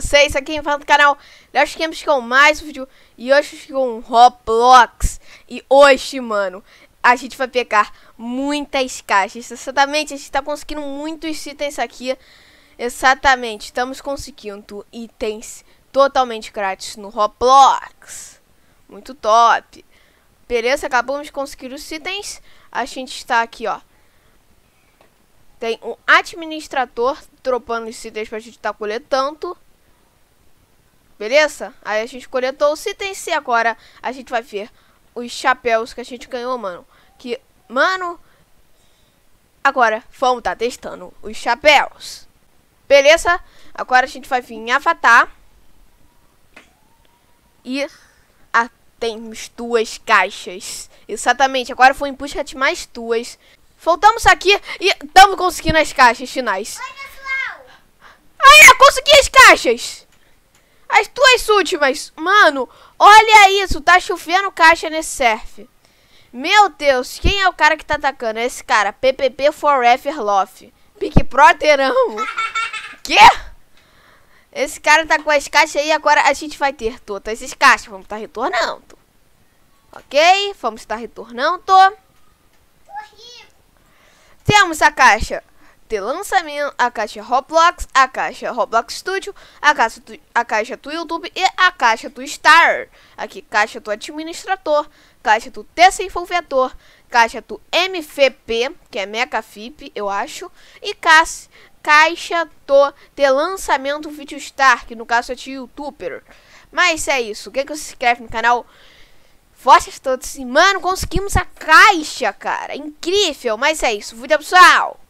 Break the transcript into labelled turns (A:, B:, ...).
A: vocês? Aqui em fala do canal Nós temos com mais um vídeo E hoje com Roblox E hoje, mano A gente vai pegar muitas caixas Exatamente, a gente tá conseguindo muitos itens aqui Exatamente, estamos conseguindo itens totalmente grátis no Roblox Muito top Beleza, acabamos de conseguir os itens A gente está aqui, ó tem um administrador dropando os itens pra gente estar tá coletando. Beleza? Aí a gente coletou os itens e agora a gente vai ver os chapéus que a gente ganhou, mano. Que, mano... Agora, vamos tá testando os chapéus. Beleza? Agora a gente vai vir em Avatar. E... Ah, temos duas caixas. Exatamente, agora foi em busca de mais duas. Voltamos aqui e estamos conseguindo as caixas finais. Oi, pessoal! Aê, consegui as caixas! últimas. Mano, olha isso. Tá chovendo caixa nesse surf. Meu Deus, quem é o cara que tá atacando? É esse cara, PPP Forever Love. Pique Proterão. Quê? Esse cara tá com as caixas aí, agora a gente vai ter todas essas caixas. Vamos estar tá retornando. Ok? Vamos estar tá retornando. Temos a caixa de lançamento, a caixa Roblox, a caixa Roblox Studio, a caixa, do, a caixa do YouTube e a caixa do Star. Aqui, caixa do administrador, caixa do desenvolvedor, caixa do MVP, que é FIP, eu acho, e caixa, caixa do de lançamento vídeo Star, que no caso é de YouTuber. Mas é isso, quem que se inscreve no canal? Forças todos mano, conseguimos a caixa, cara, incrível, mas é isso, vídeo pessoal!